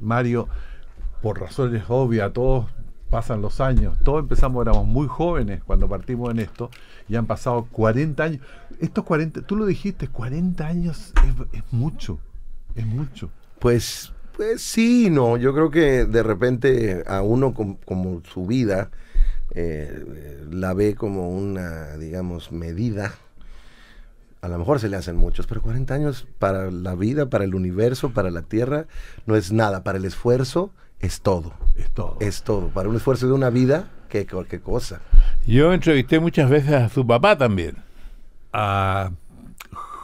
Mario, por razones obvias, todos pasan los años, todos empezamos, éramos muy jóvenes cuando partimos en esto, y han pasado 40 años. Estos 40, tú lo dijiste, 40 años es, mucho, es mucho. Pues, pues sí, no, yo creo que de repente a uno como su vida eh, la ve como una, digamos, medida a lo mejor se le hacen muchos, pero 40 años para la vida, para el universo, para la tierra, no es nada. Para el esfuerzo es todo. Es todo. Es todo. Para un esfuerzo de una vida, qué, qué cosa. Yo entrevisté muchas veces a su papá también. A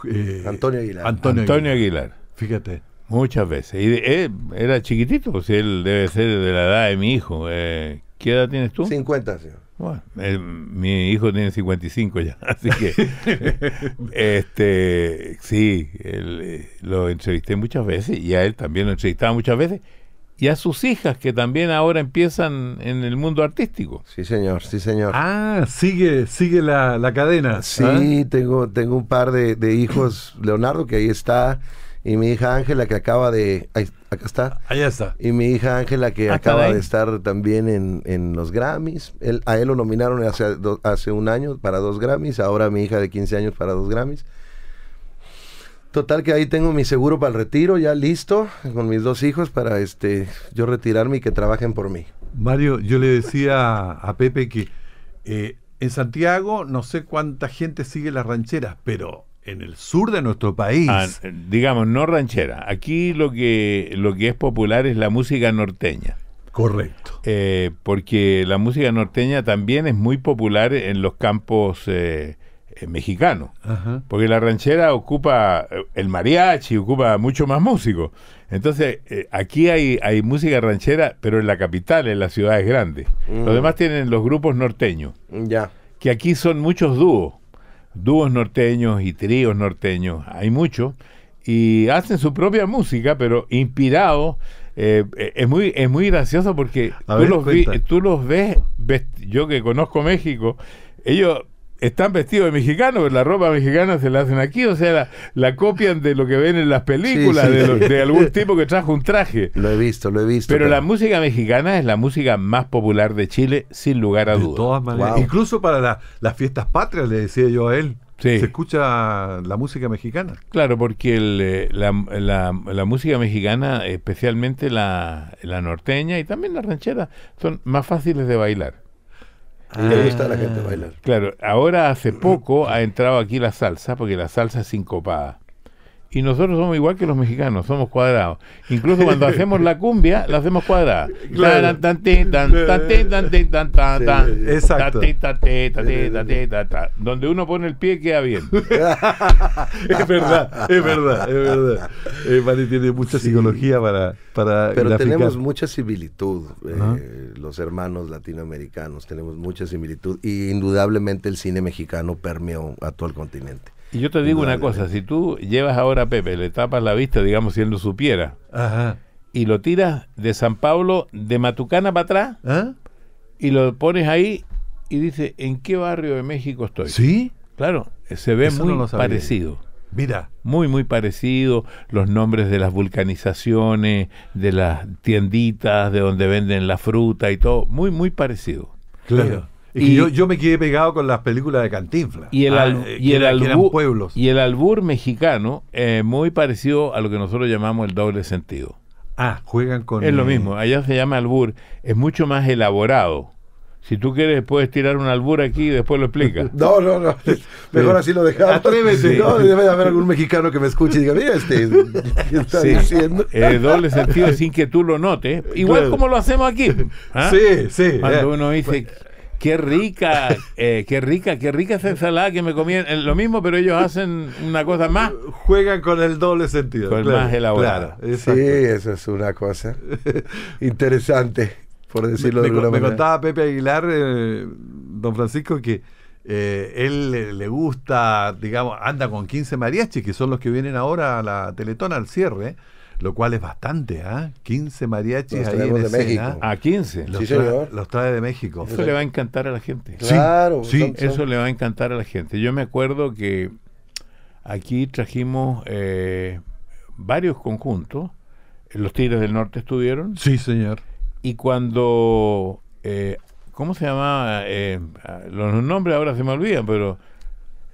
eh, Antonio Aguilar. Antonio, Aguilar. Fíjate. Muchas veces. Y eh, era chiquitito, si él debe ser de la edad de mi hijo. Eh, ¿Qué edad tienes tú? 50, señor. Bueno, eh, mi hijo tiene 55 ya, así que este sí, eh, lo entrevisté muchas veces y a él también lo entrevistaba muchas veces y a sus hijas que también ahora empiezan en el mundo artístico. Sí, señor, sí, señor. Ah, sigue, sigue la, la cadena. Sí, ah. tengo, tengo un par de hijos, Leonardo, que ahí está y mi hija Ángela que acaba de... Ahí, acá está. Ahí está. Y mi hija Ángela que ah, acaba de estar también en, los Grammys. a él lo nominaron hace, un año para dos Grammys, ahora mi hija de 15 años para dos Grammys. Total que ahí tengo mi seguro para el retiro, ya listo, con mis dos hijos para este yo retirarme y que trabajen por mí. Mario, yo le decía a Pepe que eh, en Santiago no sé cuánta gente sigue las rancheras, pero en el sur de nuestro país. Ah, digamos, no ranchera. Aquí lo que, lo que es popular es la música norteña. Correcto. Eh, porque la música norteña también es muy popular en los campos eh, eh, mexicanos. Porque la ranchera ocupa, el mariachi ocupa mucho más músico. Entonces, aquí hay, hay música ranchera, pero en la capital, en las ciudades grandes. Lo Los mm. demás tienen los grupos norteños. Ya. Que aquí son muchos dúos dúos norteños y tríos norteños, hay muchos, y hacen su propia música, pero inspirado eh, es, muy, es muy gracioso porque tú, los ves, yo que conozco México, ellos están vestidos de mexicanos, pero la ropa mexicana se la hacen aquí, o sea, la, copian de lo que ven en las películas, De, algún tipo que trajo un traje. Lo he visto, lo he visto. Pero, la música mexicana es la música más popular de Chile, sin lugar a dudas. Incluso para las fiestas patrias, le decía yo a él. Se escucha la música mexicana. Claro, porque eh, la, música mexicana, especialmente la, la norteña y también la ranchera, son más fáciles de bailar. Ah. Claro, ahora hace poco ha entrado aquí la salsa, porque la salsa es sincopada y nosotros somos igual que los mexicanos, somos cuadrados. Incluso cuando hacemos la cumbia, la hacemos cuadrada. Exacto. Donde uno pone el pie queda bien. es verdad, es verdad, es verdad. Eh, tiene mucha psicología para, Pero tenemos mucha similitud, eh, los hermanos latinoamericanos, tenemos mucha similitud. Y indudablemente el cine mexicano permeó a todo el continente. Y yo te digo una cosa, si tú llevas ahora a Pepe, le tapas la vista, digamos, si él no supiera, y lo tiras de San Pablo, de Matucana para atrás, ¿Ah? y lo pones ahí y dice, ¿en qué barrio de México estoy? Sí. Claro, se ve muy parecido. Mira. Muy, muy parecido. Los nombres de las vulcanizaciones, de las tienditas, de donde venden la fruta y todo. Muy, muy parecido. Claro y, yo, yo, me quedé pegado con las películas de Cantinflas. Y el, ah, eh, y el albur, Y el albur mexicano, eh, muy parecido a lo que nosotros llamamos el doble sentido. Ah, juegan con. Es lo mismo, allá se llama albur, es mucho más elaborado. Si tú quieres, puedes tirar un albur aquí y después lo explicas. No, no, no. Mejor así lo dejamos. Atrévete. No, debe haber algún mexicano que me escuche y diga, mira este, ¿qué está sí. diciendo? Eh, doble sentido sin que tú lo notes. Igual como lo hacemos aquí. ¿Ah? Sí, sí. Cuando eh. uno dice, Qué rica, eh, qué rica, qué rica esa ensalada que me comí. lo mismo, pero ellos hacen una cosa más. Juegan con el doble sentido. Con el más elaborado. sí, eso es una cosa interesante, por decirlo de alguna manera. Me contaba Pepe Aguilar, eh, don Francisco, que eh, él le, le, gusta, digamos, anda con 15 mariachis, que son los que vienen ahora a la Teletona al cierre lo cual es bastante, ¿ah? 15 mariachis de México. A ah, 15. Los, sí, señor. los, trae, de México. Eso le va a encantar a la gente. Claro. Sí, eso le va a encantar a la gente. Yo me acuerdo que aquí trajimos eh, varios conjuntos. Los Tigres del Norte estuvieron. Sí, señor. Y cuando... Eh, ¿Cómo se llamaba? Eh, los nombres ahora se me olvidan, pero...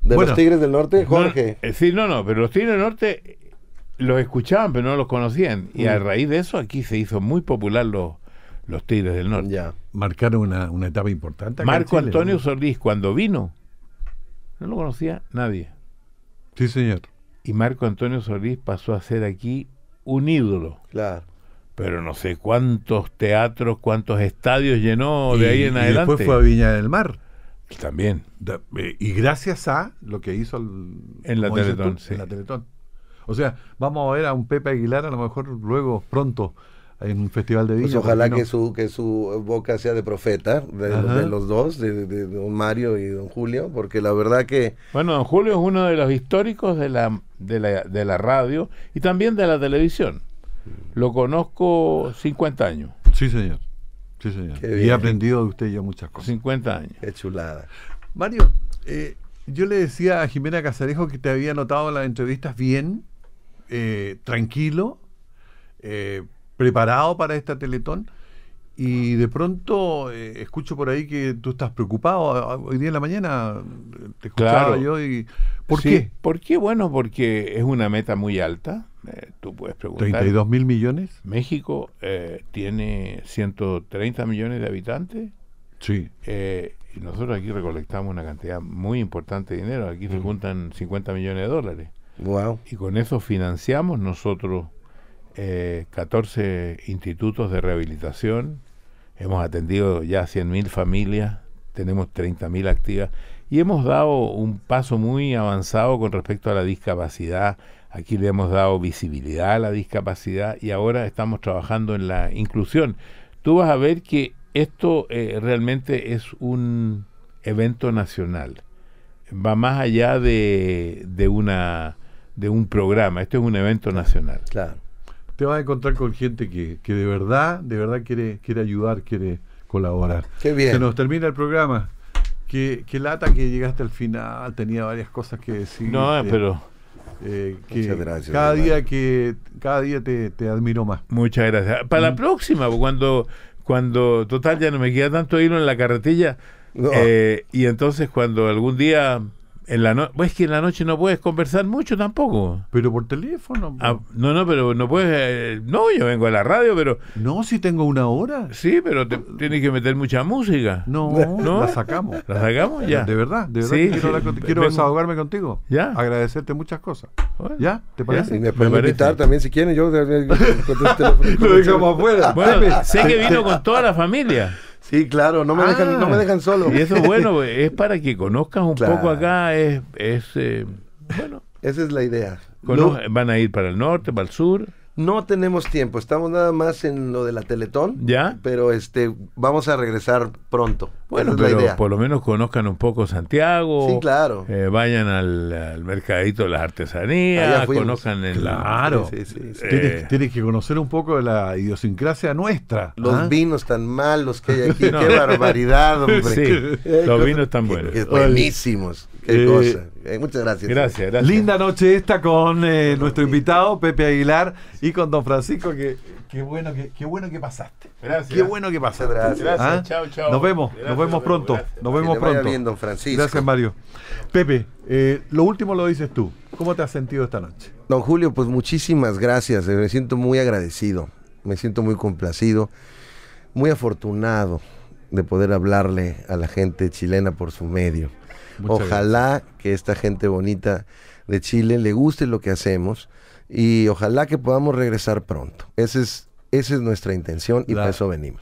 ¿De los Tigres del Norte? Jorge. sí, no, no, pero los Tigres del Norte los escuchaban pero no los conocían. Y a mm. raíz de eso aquí se hizo muy popular los, los Tigres del Norte. Ya. Marcaron una, etapa importante. Marco Antonio Solís cuando vino, no lo conocía nadie. Sí, señor. Y Marco Antonio Solís pasó a ser aquí un ídolo. Claro. Pero no sé cuántos teatros, cuántos estadios llenó de ahí en adelante. Después fue a Viña del Mar. También. Eh, y gracias a lo que hizo el, en la Teletón. En la Teletón. O sea, vamos a ver a un Pepe Aguilar a lo mejor luego, pronto, en un festival de vino. Pues ojalá que su que su boca sea de profeta, de, los dos, de, don Mario y don Julio, porque la verdad que... Bueno, don Julio es uno de los históricos de la, de la, radio y también de la televisión. Lo conozco 50 años. Sí, señor. Y he aprendido de usted ya muchas cosas. 50 años. Qué chulada. Mario, eh, yo le decía a Jimena Casarejo que te había notado en las entrevistas bien eh, tranquilo, eh, preparado para esta Teletón. Y de pronto eh, escucho por ahí que tú estás preocupado. Ah, ah, hoy día en la mañana te escuchaba yo y... ¿Por qué? ¿Por qué? Bueno, porque es una meta muy alta. tú puedes preguntar. ¿32 mil millones? México tiene 130 millones de habitantes. Sí. y nosotros aquí recolectamos una cantidad muy importante de dinero. Aquí se juntan 50 millones de dólares. Y con eso financiamos nosotros 14 eh, institutos de rehabilitación. Hemos atendido ya 100.000 familias, tenemos 30.000 activas y hemos dado un paso muy avanzado con respecto a la discapacidad. Aquí le hemos dado visibilidad a la discapacidad y ahora estamos trabajando en la inclusión. Tú vas a ver que esto eh, realmente es un evento nacional. Va más allá de, de una de un programa, esto es un evento nacional. Claro. Te vas a encontrar con gente que, de verdad, de verdad quiere, quiere ayudar, quiere colaborar. Qué bien. Se nos termina el programa. Que, lata que llegaste al final, tenía varias cosas que decir. No, eh, pero... Eh, cada día que cada día te, te, admiro más. Muchas gracias. Para la mm. próxima, cuando cuando total ya no me queda tanto hilo en la carretilla eh, y entonces cuando algún día en la no pues es que en la noche no puedes conversar mucho tampoco. Pero por teléfono. no, no, pero no puedes. no, yo vengo a la radio, pero. No, si tengo una hora. Sí, pero te, tienes que meter mucha música. No, no, la sacamos. La sacamos ya. De verdad, de verdad. quiero, desahogarme contigo. Ya. Agradecerte muchas cosas. ¿Ya? ¿Te parece? Y me invitar también si quieres Yo. Lo dejamos afuera. Bueno, sé que vino con toda la familia. Sí, claro, ah. no me, dejan, solo. Y eso es bueno, es para que conozcas un poco acá, es, es eh, bueno. Esa es la idea. van a ir para el norte, para el sur. No tenemos tiempo, estamos nada más en lo de la Teletón. ¿Ya? Pero este, vamos a regresar pronto. Bueno, pero por lo menos conozcan un poco Santiago. Sí, claro. Eh, vayan al, mercadito de las artesanías, conozcan el claro. Sí, sí, tienes, eh. que conocer un poco de la idiosincrasia nuestra. Los ¿ah? vinos tan malos que hay aquí, qué barbaridad, hombre. los vinos tan buenos. Buenísimos, qué eh, cosa. Eh, muchas gracias. gracias. Gracias, Linda noche esta con eh, nuestro invitado, Pepe Aguilar, y con don Francisco, que qué bueno que, qué bueno que pasaste. Gracias. Qué bueno que pasaste. Gracias. ¿Ah? Chao, chao. Nos vemos, nos vemos pronto. Nos vemos pronto. Bien, don Francisco. Gracias, Mario. Pepe, eh, lo último lo dices tú. ¿Cómo te has sentido esta noche? Don Julio, pues muchísimas gracias. Me siento muy agradecido. Me siento muy complacido. Muy afortunado de poder hablarle a la gente chilena por su medio ojalá que esta gente bonita de Chile le guste lo que hacemos y ojalá que podamos regresar pronto. es, esa es nuestra intención y por eso venimos.